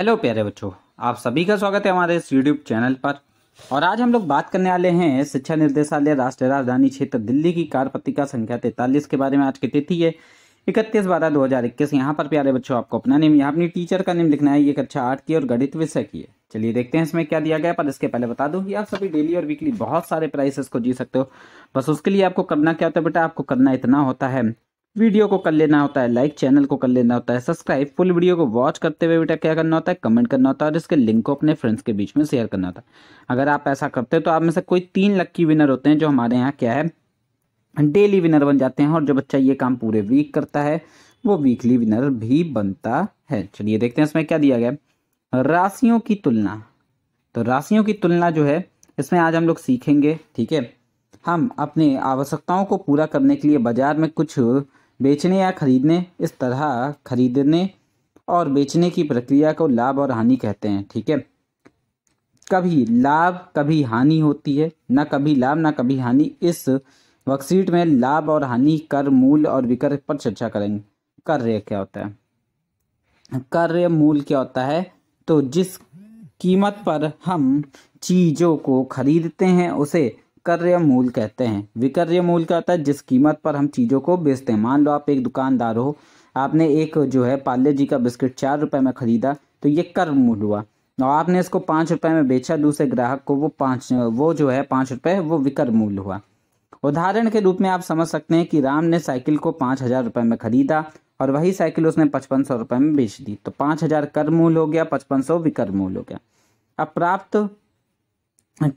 hello प्यारे बच्चों आप सभी का स्वागत है हमारे इस यूट्यूब चैनल पर और आज हम लोग बात करने वाले हैं शिक्षा निर्देशालय राष्ट्रीय राजधानी क्षेत्र दिल्ली की कार पत्रिका संख्या तैतालीस के बारे में आज की तिथि है इकतीस बारह दो हज़ार इक्कीस यहाँ पर प्यारे बच्चों आपको अपना नेम यहाँ अपनी टीचर का नेम लिखना है ये कक्षा आठ की और गणित विषय की है चलिए देखते हैं इसमें क्या दिया गया पर इसके पहले बता दूँ कि आप सभी डेली और वीकली बहुत सारे प्राइसेस को जी सकते हो बस उसके लिए आपको करना क्या होता है बेटा आपको करना इतना होता है वीडियो को कर लेना होता है लाइक चैनल को कर लेना होता है सब्सक्राइब फुल वीडियो को वॉच करते हुए बेटा क्या करना होता है कमेंट करना होता है और इसके लिंक को अपने फ्रेंड्स के बीच में शेयर करना होता है अगर आप ऐसा करते हैं तो आप में से कोई तीन लक्की विनर होते हैं जो हमारे यहाँ क्या है डेली विनर बन जाते हैं और जो बच्चा ये काम पूरे वीक करता है वो वीकली विनर भी बनता है चलिए देखते हैं इसमें क्या दिया गया राशियों की तुलना तो राशियों की तुलना जो है इसमें आज हम लोग सीखेंगे ठीक है हम अपनी आवश्यकताओं को पूरा करने के लिए बाजार में कुछ बेचने या खरीदने इस तरह खरीदने और बेचने की प्रक्रिया को लाभ और हानि कहते हैं ठीक है कभी लाभ कभी हानि होती है ना कभी लाभ ना कभी हानि इस वर्कशीट में लाभ और हानि कर मूल और विकर पर चर्चा करेंगे कार्य क्या होता है कार्य मूल क्या होता है तो जिस कीमत पर हम चीज़ों को खरीदते हैं उसे विक्रय मूल कहते हैं विक्रय मूल क्या होता है जिस कीमत पर हम चीज़ों को बेचते हैं मान लो आप एक दुकानदार हो आपने एक जो है पाले जी का बिस्किट चार रुपए में ख़रीदा तो ये कर मूल हुआ और आपने इसको पाँच रुपए में बेचा दूसरे ग्राहक को वो पाँच वो जो है पाँच रुपए वो विकर मूल हुआ उदाहरण के रूप में आप समझ सकते हैं कि राम ने साइकिल को पाँच हज़ार रुपए में ख़रीदा और वही साइकिल उसने पचपन सौ रुपए में बेच दी तो पाँच हज़ार कर मूल हो गया पचपन सौ विकर मूल हो गया अब प्राप्त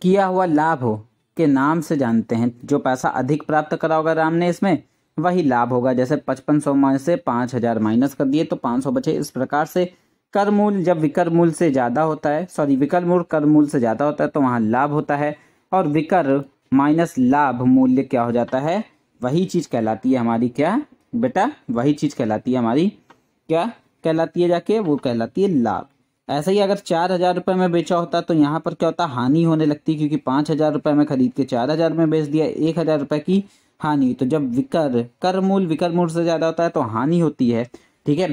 किया हुआ लाभ हो के नाम से जानते हैं जो पैसा अधिक प्राप्त करा होगा राम ने इसमें वही लाभ होगा जैसे पचपन सौ में से पाँच हजार माइनस कर दिए तो पाँच सौ बचे इस प्रकार से कर मूल जब विकर मूल से ज़्यादा होता है सॉरी विकर मूल कर मूल से ज़्यादा होता है तो वहाँ लाभ होता है और विकर माइनस लाभ मूल्य क्या हो जाता है वही चीज़ कहलाती है हमारी क्या बेटा वही चीज़ कहलाती है हमारी क्या कहलाती है जाके वो कहलाती है लाभ ऐसे ही अगर चार हज़ार रुपये में बेचा होता तो यहाँ पर क्या होता हानि होने लगती क्योंकि पाँच हज़ार रुपये में ख़रीद के चार हज़ार में बेच दिया एक हज़ार रुपये की हानि तो जब विकर कर मूल विकर मूल से ज़्यादा होता है तो हानि होती है ठीक है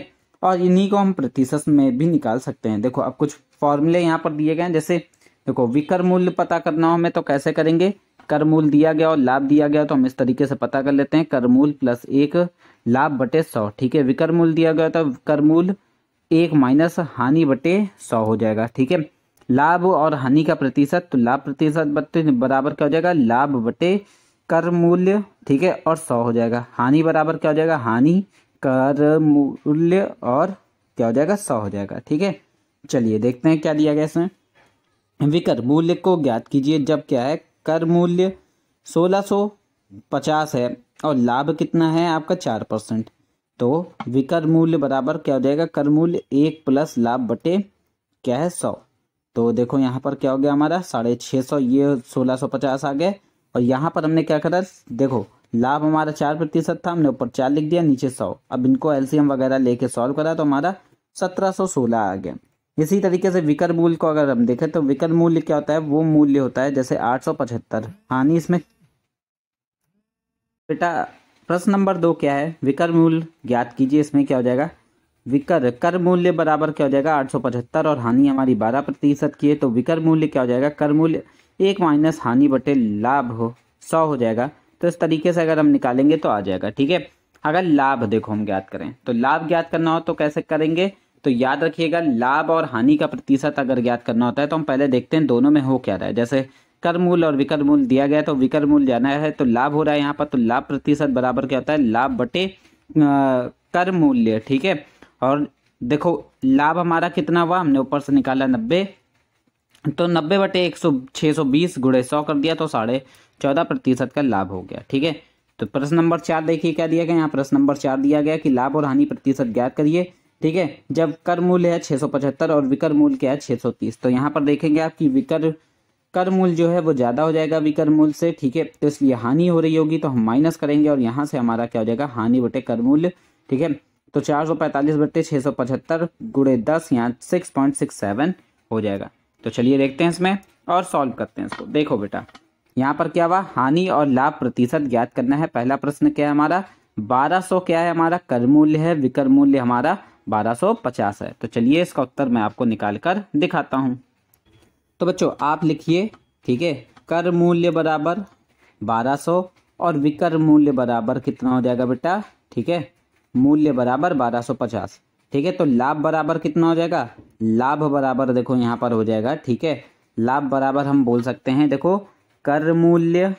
और इन्हीं को हम प्रतिशत में भी निकाल सकते हैं देखो अब कुछ फॉर्मूले यहाँ पर दिए गए हैं जैसे देखो विकर मूल्य पता करना हो हमें तो कैसे करेंगे कर मूल दिया गया और लाभ दिया गया तो हम इस तरीके से पता कर लेते हैं कर मूल प्लस एक लाभ बटे सौ ठीक है विकर मूल दिया गया तो कर मूल एक माइनस हानि बटे सौ हो जाएगा ठीक है लाभ और हानि का प्रतिशत तो लाभ प्रतिशत बटे बराबर क्या हो जाएगा लाभ बटे कर मूल्य ठीक है और सौ हो जाएगा हानि बराबर क्या हो जाएगा हानि कर मूल्य और क्या हो जाएगा सौ हो जाएगा ठीक है चलिए देखते हैं क्या दिया गया इसमें विकर मूल्य को ज्ञात कीजिए जब क्या है कर मूल्य सोलह सौ पचास है और लाभ कितना है आपका चार परसेंट तो विकर मूल्य बराबर क्या हो जाएगा कर मूल्य एक प्लस लाभ बटे क्या है सौ तो देखो यहाँ पर क्या हो गया हमारा साढ़े छः सौ ये सोलह सौ पचास आ गए और यहाँ पर हमने क्या करा देखो लाभ हमारा चार प्रतिशत था हमने ऊपर चार लिख दिया नीचे सौ अब इनको एलसीएम वगैरह लेके सॉल्व करा तो हमारा सत्रह सौ सोलह आ गया इसी तरीके से विकर मूल्य को अगर हम देखें तो विकर मूल्य क्या होता है वो मूल्य होता है जैसे आठ सौ पचहत्तर हानि इसमें बेटा प्रश्न नंबर दो क्या है विकर मूल्य ज्ञात कीजिए इसमें क्या हो जाएगा विकर कर मूल्य बराबर क्या हो जाएगा आठ सौ पचहत्तर और हानि हमारी बारह प्रतिशत की है तो विकर मूल्य क्या हो जाएगा कर मूल्य एक माइनस हानि बटे लाभ हो सौ हो जाएगा तो इस तरीके से अगर हम निकालेंगे तो आ जाएगा ठीक है अगर लाभ देखो हम ज्ञात करें तो लाभ ज्ञात करना हो तो कैसे करेंगे तो याद रखिएगा लाभ और हानि का प्रतिशत अगर ज्ञात करना होता है तो हम पहले देखते हैं दोनों में हो क्या रहा है जैसे कर मूल और विकर मूल दिया गया तो विकर मूल जाना है तो लाभ हो रहा है यहाँ पर तो लाभ प्रतिशत बराबर क्या होता है लाभ बटे कर मूल्य ठीक है और देखो लाभ हमारा कितना हुआ हमने ऊपर से निकाला नब्बे तो नब्बे बटे एक सौ छः सौ बीस गुड़े सौ कर दिया तो साढ़े चौदह प्रतिशत का लाभ हो गया ठीक है तो प्रश्न नंबर चार देखिए क्या दिया गया यहाँ प्रश्न नंबर चार दिया गया कि लाभ और हानि प्रतिशत ज्ञात करिए ठीक है जब कर मूल्य है छः सौ पचहत्तर और विकर मूल्य क्या है छः सौ तीस तो यहाँ पर देखेंगे आप कि विकर कर मूल जो है वो ज़्यादा हो जाएगा विकर मूल से ठीक है तो इसलिए हानि हो रही होगी तो हम माइनस करेंगे और यहाँ से हमारा क्या हो जाएगा हानि बटे कर मूल ठीक है तो चार सौ पैंतालीस बटे छः सौ पचहत्तर गुड़े दस यहाँ सिक्स पॉइंट सिक्स सेवन हो जाएगा तो चलिए देखते हैं इसमें और सॉल्व करते हैं इसको देखो बेटा यहाँ पर क्या हुआ हानि और लाभ प्रतिशत ज्ञात करना है पहला प्रश्न क्या है हमारा सौ क्या है हमारा कर मूल्य है विकर मूल्य हमारा पचास है तो चलिए इसका उत्तर मैं आपको निकाल कर दिखाता हूँ तो बच्चों आप लिखिए ठीक है कर मूल्य बराबर बारह सौ और विकर मूल्य बराबर कितना हो जाएगा बेटा ठीक है मूल्य बराबर बारह सौ पचास ठीक है तो लाभ बराबर कितना हो जाएगा लाभ बराबर देखो यहाँ पर हो जाएगा ठीक है लाभ बराबर हम बोल सकते हैं देखो कर मूल्य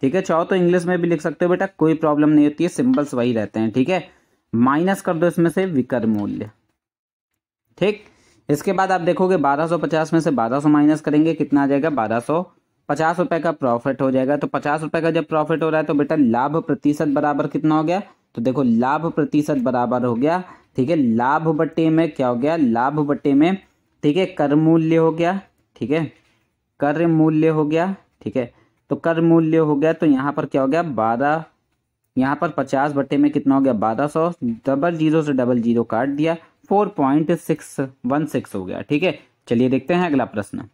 ठीक है चाहो तो इंग्लिश में भी लिख सकते हो बेटा कोई प्रॉब्लम नहीं होती है सिंबल्स वही रहते हैं ठीक है माइनस कर दो इसमें से विकर मूल्य ठीक इसके बाद आप देखोगे 1250 में से 1200 माइनस करेंगे कितना आ जाएगा सौ पचास रुपए का प्रॉफिट हो जाएगा तो पचास रुपए का जब प्रॉफिट हो रहा है तो बेटा लाभ प्रतिशत बराबर कितना हो गया तो देखो लाभ प्रतिशत बराबर हो गया ठीक है लाभ बट्टे में क्या हो गया लाभ बट्टे में ठीक है कर मूल्य हो गया ठीक है कर मूल्य हो गया ठीक है तो कर मूल्य हो गया तो यहाँ पर क्या हो गया बारह यहाँ पर पचास बट्टे में कितना हो गया बारह सौ डबल जीरो से डबल जीरो काट दिया four point six one six हो गया ठीक है चलिए देखते हैं अगला प्रश्न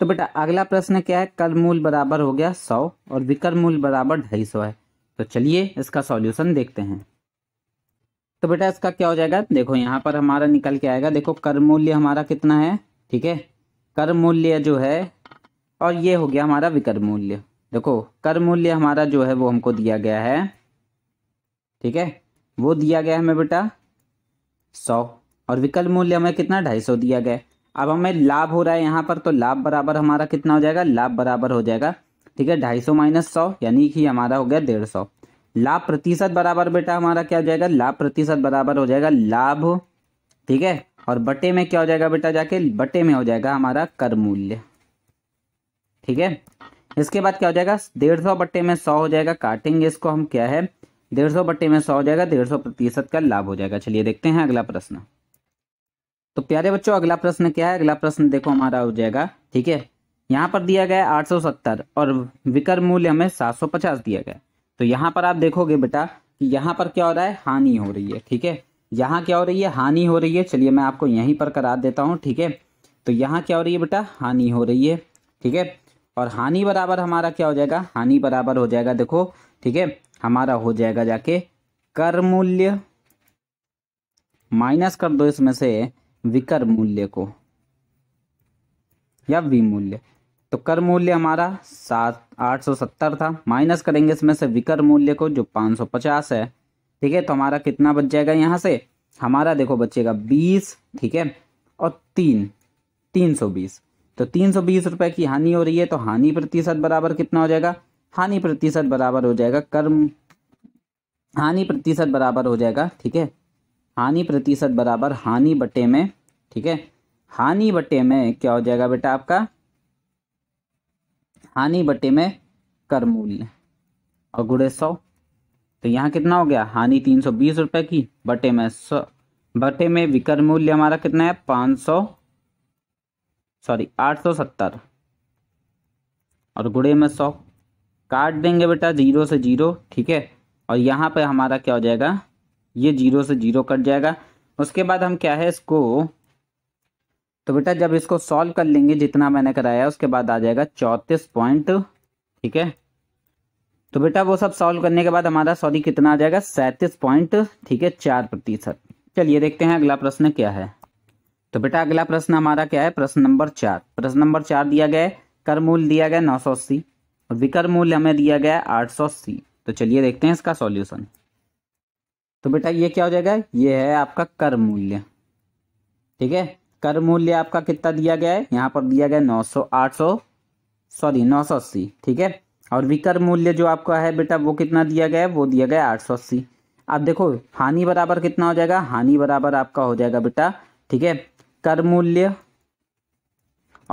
तो बेटा अगला प्रश्न क्या है कर मूल बराबर हो गया सौ और विकर मूल बराबर ढाई सौ है तो चलिए इसका सॉल्यूशन देखते हैं तो बेटा इसका क्या हो जाएगा देखो यहाँ पर हमारा निकल के आएगा देखो कर मूल्य हमारा कितना है ठीक है कर मूल्य जो है और ये हो गया हमारा विकर मूल्य देखो कर मूल्य हमारा जो है वो हमको दिया गया है ठीक है वो दिया गया है हमें बेटा सौ और विकल्प मूल्य हमें कितना ढाई सौ दिया गया अब हमें लाभ हो रहा है यहाँ पर तो लाभ बराबर हमारा कितना हो जाएगा लाभ बराबर हो जाएगा ठीक है ढाई सौ माइनस सौ यानी कि हमारा हो गया डेढ़ सौ लाभ प्रतिशत बराबर बेटा हमारा क्या हो जाएगा लाभ प्रतिशत बराबर हो जाएगा लाभ ठीक है और बटे में क्या हो जाएगा बेटा जाके बटे में हो जाएगा हमारा कर मूल्य ठीक है इसके बाद क्या हो जाएगा डेढ़ सौ बट्टे में सौ हो जाएगा काटेंगे इसको हम क्या है डेढ़ सौ बट्टे में सौ हो जाएगा डेढ़ सौ प्रतिशत का लाभ हो जाएगा चलिए देखते हैं अगला प्रश्न तो प्यारे बच्चों अगला प्रश्न क्या है अगला प्रश्न देखो हमारा हो जाएगा ठीक है यहाँ पर दिया गया आठ सौ सत्तर और विकर मूल्य हमें सात सौ पचास दिया गया तो यहाँ पर आप देखोगे बेटा कि यहाँ पर क्या हो रहा है हानि हो रही है ठीक है यहाँ क्या हो रही है हानि हो रही है चलिए मैं आपको यहीं पर करा देता हूँ ठीक है तो यहाँ क्या हो रही है बेटा हानि हो रही है ठीक है और हानि बराबर हमारा क्या हो जाएगा हानि बराबर हो जाएगा देखो ठीक है हमारा हो जाएगा जाके कर मूल्य माइनस कर दो इसमें से विकर मूल्य को या वी मूल्य तो कर मूल्य हमारा सात आठ सौ सत्तर था माइनस करेंगे इसमें से विकर मूल्य को जो पाँच सौ पचास है ठीक है तो हमारा कितना बच जाएगा यहाँ से हमारा देखो बचेगा बीस ठीक है और तीन तीन सौ बीस तो तीन सौ बीस रुपये की हानि हो रही है तो हानि प्रतिशत बराबर कितना हो जाएगा हानि प्रतिशत बराबर हो जाएगा कर्म हानि प्रतिशत बराबर हो जाएगा ठीक है हानि प्रतिशत बराबर हानि बटे में ठीक है हानि बटे में क्या हो जाएगा बेटा आपका हानि बटे में कर मूल्य और गुड़े सौ तो यहाँ कितना हो गया हानि तीन सौ बीस रुपये की बटे में सौ बटे में विकर मूल्य हमारा कितना है पाँच सौ सॉरी आठ सौ सत्तर और गुड़े में सौ काट देंगे बेटा जीरो से जीरो ठीक है और यहाँ पे हमारा क्या हो जाएगा ये जीरो से जीरो कट जाएगा उसके बाद हम क्या है इसको तो बेटा जब इसको सॉल्व कर लेंगे जितना मैंने कराया उसके बाद आ जाएगा चौंतीस पॉइंट ठीक है तो बेटा वो सब सॉल्व करने के बाद हमारा सॉरी कितना आ जाएगा सैंतीस पॉइंट ठीक है चार प्रतिशत चलिए देखते हैं अगला प्रश्न क्या है तो बेटा अगला प्रश्न हमारा क्या है प्रश्न नंबर चार प्रश्न नंबर चार दिया गया है कर मूल दिया गया नौ सौ अस्सी और विकर मूल्य हमें दिया गया है आठ सौ अस्सी तो चलिए देखते हैं इसका सॉल्यूशन तो बेटा ये क्या हो जाएगा ये है आपका कर मूल्य ठीक है कर मूल्य आपका कितना दिया गया है यहाँ पर दिया गया नौ सौ आठ सौ सॉरी नौ सौ अस्सी ठीक है और विकर मूल्य जो आपका है बेटा वो कितना दिया गया है वो दिया गया आठ सौ अस्सी अब देखो हानि बराबर कितना हो जाएगा हानि बराबर आपका हो जाएगा बेटा ठीक है कर मूल्य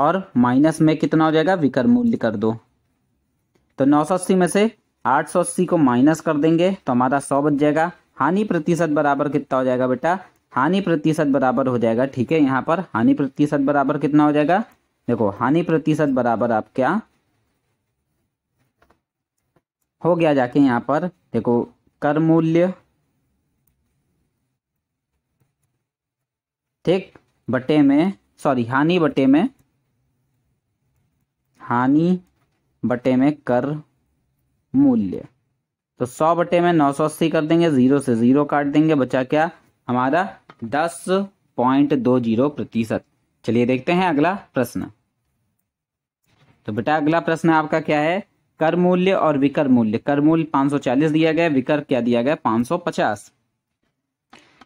और माइनस में कितना हो जाएगा विकर मूल्य कर दो तो नौ में से आठ सौ अस्सी को माइनस कर देंगे तो हमारा सौ बच जाएगा हानि प्रतिशत बराबर कितना हो जाएगा बेटा हानि प्रतिशत बराबर हो जाएगा ठीक है यहाँ पर हानि प्रतिशत बराबर कितना हो जाएगा देखो हानि प्रतिशत बराबर आप क्या हो गया जाके यहाँ पर देखो कर मूल्य ठीक बटे में सॉरी हानि बटे में हानि बटे में कर मूल्य तो सौ बटे में नौ सौ अस्सी कर देंगे जीरो से जीरो काट देंगे बचा क्या हमारा दस पॉइंट दो जीरो प्रतिशत चलिए देखते हैं अगला प्रश्न तो बेटा अगला प्रश्न आपका क्या है कर मूल्य और विकर मूल्य कर मूल्य 540 दिया गया विकर क्या दिया गया 550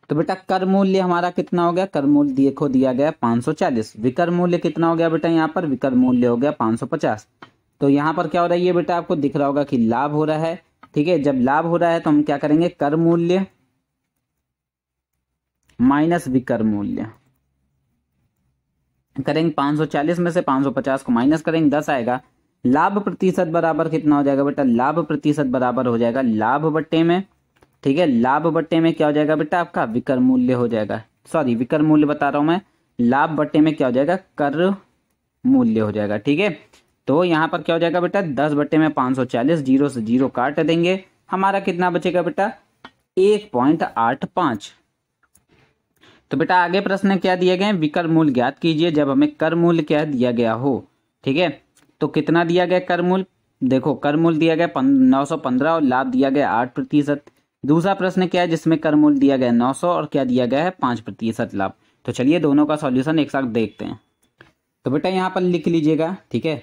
तो बेटा कर मूल्य हमारा कितना हो गया कर मूल्य देखो दिया गया 540 विकर मूल्य कितना हो गया बेटा यहाँ पर विकर मूल्य हो गया 550 तो यहाँ पर क्या हो रहा है ये बेटा आपको दिख रहा होगा कि लाभ हो रहा है ठीक है जब लाभ हो रहा है तो हम क्या करेंगे कर मूल्य माइनस विकर मूल्य करेंगे 540 में से 550 को माइनस करेंगे 10 आएगा लाभ प्रतिशत बराबर कितना हो जाएगा बेटा लाभ प्रतिशत बराबर हो जाएगा लाभ बट्टे में ठीक है लाभ बट्टे में क्या हो जाएगा बेटा आपका विकर मूल्य हो जाएगा सॉरी विकर मूल्य बता रहा हूं मैं लाभ बट्टे में क्या हो जाएगा कर मूल्य हो जाएगा ठीक है तो यहाँ पर क्या हो जाएगा बेटा दस बट्टे में पाँच सौ चालीस जीरो से जीरो काट देंगे हमारा कितना बचेगा बेटा एक पॉइंट आठ पाँच तो बेटा आगे प्रश्न क्या दिए गए विकर मूल ज्ञात कीजिए जब हमें कर मूल क्या दिया गया हो ठीक है तो कितना दिया गया कर मूल देखो कर मूल दिया गया नौ सौ पंद्रह और लाभ दिया गया आठ प्रतिशत दूसरा प्रश्न क्या है जिसमें कर मूल दिया गया नौ सौ और क्या दिया गया है पाँच प्रतिशत लाभ तो चलिए दोनों का सॉल्यूशन एक साथ देखते हैं तो बेटा यहाँ पर लिख लीजिएगा ठीक है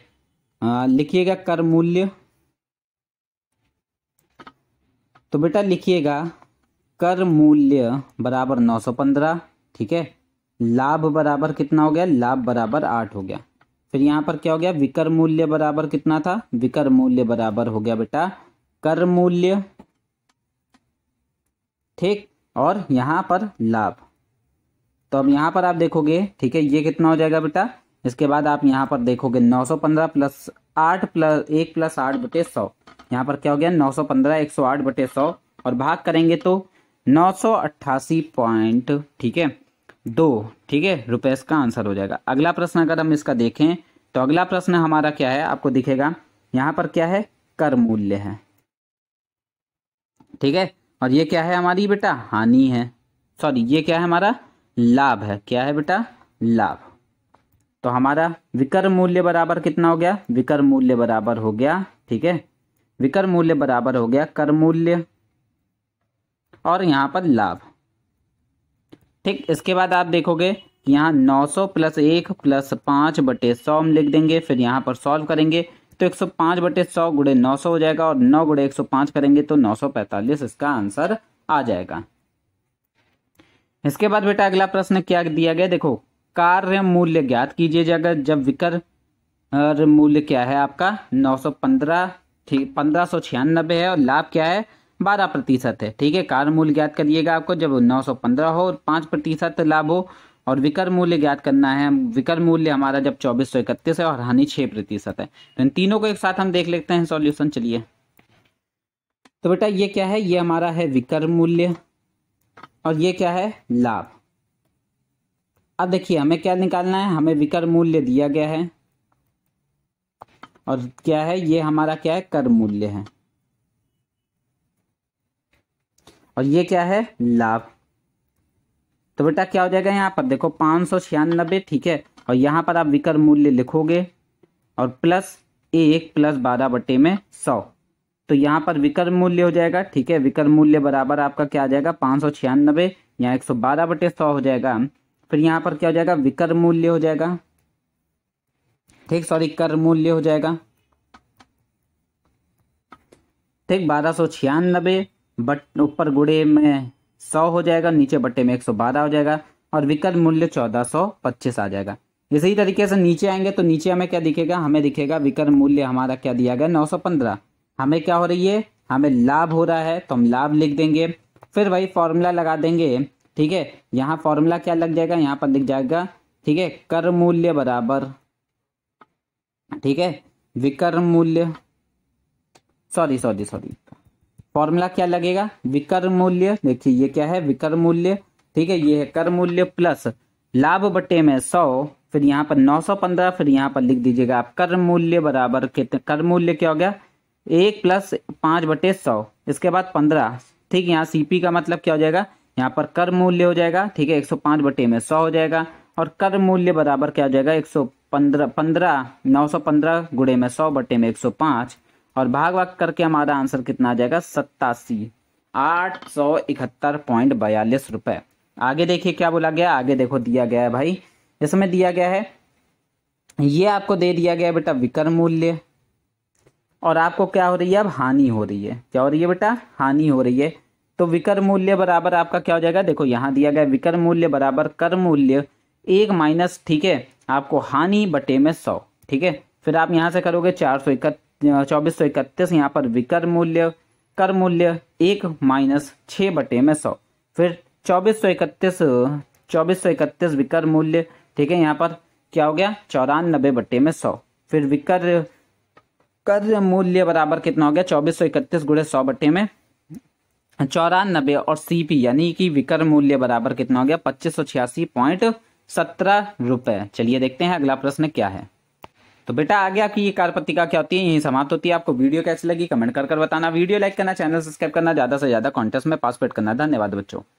लिखिएगा कर मूल्य तो बेटा लिखिएगा कर मूल्य बराबर नौ सौ पंद्रह ठीक है लाभ बराबर कितना हो गया लाभ बराबर आठ हो गया फिर यहां पर क्या हो गया विकर मूल्य बराबर कितना था विकर मूल्य बराबर हो गया बेटा कर मूल्य ठीक और यहां पर लाभ तो अब यहां पर आप देखोगे ठीक है ये कितना हो जाएगा बेटा इसके बाद आप यहाँ पर देखोगे 915 प्लस आठ प्लस एक प्लस आठ बटे सौ यहाँ पर क्या हो गया 915 108 बटे सौ और भाग करेंगे तो नौ सौ अट्ठासी पॉइंट ठीक है दो ठीक है रुपये इसका आंसर हो जाएगा अगला प्रश्न अगर हम इसका देखें तो अगला प्रश्न हमारा क्या है आपको दिखेगा यहाँ पर क्या है कर मूल्य है ठीक है और ये क्या है हमारी बेटा हानि है सॉरी ये क्या है हमारा लाभ है क्या है बेटा लाभ तो हमारा विकर मूल्य बराबर कितना हो गया विकर मूल्य बराबर हो गया ठीक है विकर मूल्य बराबर हो गया कर मूल्य और यहाँ पर लाभ ठीक इसके बाद आप देखोगे यहां यहाँ 900 प्लस एक प्लस पाँच बटे सौ हम लिख देंगे फिर यहाँ पर सॉल्व करेंगे तो 105 बटे सौ गुड़े नौ हो जाएगा और 9 गुड़े 105 करेंगे तो 945 इसका आंसर आ जाएगा इसके बाद बेटा अगला प्रश्न क्या दिया गया देखो कार्य मूल्य ज्ञात कीजिए जाएगा जब विकर मूल्य क्या है आपका नौ सौ पंद्रह ठीक पंद्रह सौ छियानबे है और लाभ क्या है बारह प्रतिशत है ठीक है कार्य मूल्य ज्ञात करिएगा आपको जब नौ सौ पंद्रह हो और पाँच प्रतिशत लाभ हो और विकर मूल्य ज्ञात करना है विकर मूल्य हमारा जब चौबीस सौ इकतीस है और हानि छः प्रतिशत है तो इन तीनों को एक साथ हम देख लेते हैं सॉल्यूशन चलिए तो बेटा ये क्या है ये हमारा है विकर मूल्य और ये क्या है लाभ अब देखिए हमें क्या निकालना है हमें विकर मूल्य दिया गया है और क्या है ये हमारा क्या है कर मूल्य है और ये क्या है लाभ तो बेटा क्या हो जाएगा यहाँ पर देखो पाँच सौ छियानबे ठीक है और यहाँ पर आप विकर मूल्य लिखोगे और प्लस एक प्लस बारह बटे में सौ तो यहाँ पर विकर मूल्य हो जाएगा ठीक है विकर मूल्य बराबर आपका क्या आ जाएगा पाँच सौ छियानबे यहाँ एक सौ बारह बटे सौ हो जाएगा फिर यहाँ पर क्या हो जाएगा विकर मूल्य हो जाएगा ठीक सॉरी कर मूल्य हो जाएगा ठीक बारह सौ छियानबे बट ऊपर गुड़े में सौ हो जाएगा नीचे बट्टे में एक सौ बारह हो जाएगा और विकर मूल्य चौदह सौ पच्चीस आ जाएगा इसी तरीके से नीचे आएंगे तो नीचे हमें क्या दिखेगा हमें दिखेगा विकर मूल्य हमारा क्या दिया गया नौ सौ पंद्रह हमें क्या हो रही है हमें लाभ हो रहा है तो हम लाभ लिख देंगे फिर वही फॉर्मूला लगा देंगे ठीक है यहाँ फॉर्मूला क्या लग जाएगा यहाँ पर लिख जाएगा ठीक है कर मूल्य बराबर ठीक है विकर्म मूल्य सॉरी सॉरी सॉरी फॉर्मूला क्या लगेगा विकर्म मूल्य देखिए ये क्या है विकर मूल्य ठीक है ये है कर मूल्य प्लस लाभ बटे में सौ फिर यहाँ पर नौ सौ पंद्रह फिर यहाँ पर लिख दीजिएगा आप कर मूल्य बराबर कितने कर मूल्य क्या हो गया एक प्लस पांच बटे सौ इसके बाद पंद्रह ठीक यहाँ सीपी का मतलब क्या हो जाएगा यहाँ पर कर मूल्य हो जाएगा ठीक है एक सौ पांच बटे में सौ हो जाएगा और कर मूल्य बराबर क्या हो जाएगा एक सौ पंद्रह पंद्रह नौ सौ पंद्रह गुड़े में सौ बटे में एक सौ पांच और भाग भाग करके हमारा आंसर कितना आ जाएगा सत्तासी आठ सौ इकहत्तर पॉइंट बयालीस रुपए आगे देखिए क्या बोला गया आगे देखो दिया गया है भाई इसमें दिया गया है ये आपको दे दिया गया बेटा विकर मूल्य और आपको क्या हो रही है अब हानि हो रही है क्या हो रही है बेटा हानि हो रही है तो विकर मूल्य बराबर आपका क्या हो जाएगा देखो यहाँ दिया गया विकर मूल्य बराबर कर मूल्य एक माइनस ठीक है आपको हानि बटे में सौ ठीक है फिर आप यहाँ से करोगे चार सौ इकत चौबीस सौ इकतीस यहाँ पर विकर मूल्य कर मूल्य एक माइनस छः बटे में सौ फिर चौबीस सौ इकतीस चौबीस सौ इकतीस विकर मूल्य ठीक है यहाँ पर क्या हो गया चौरानबे बटे में सौ फिर विकर कर मूल्य बराबर कितना हो गया चौबीस सौ इकतीस गुड़े सौ बटे में चौरानबे और सीपी यानी कि विक्रय मूल्य बराबर कितना हो गया पच्चीस सौ छियासी पॉइंट सत्रह रुपए चलिए देखते हैं अगला प्रश्न क्या है तो बेटा आ गया कि ये कार पत्रिका क्या होती है यही समाप्त होती है आपको वीडियो कैसी लगी कमेंट कर कर बताना वीडियो लाइक करना चैनल सब्सक्राइब करना ज्यादा से ज्यादा कॉन्टेस्ट में पासपेट करना धन्यवाद बच्चों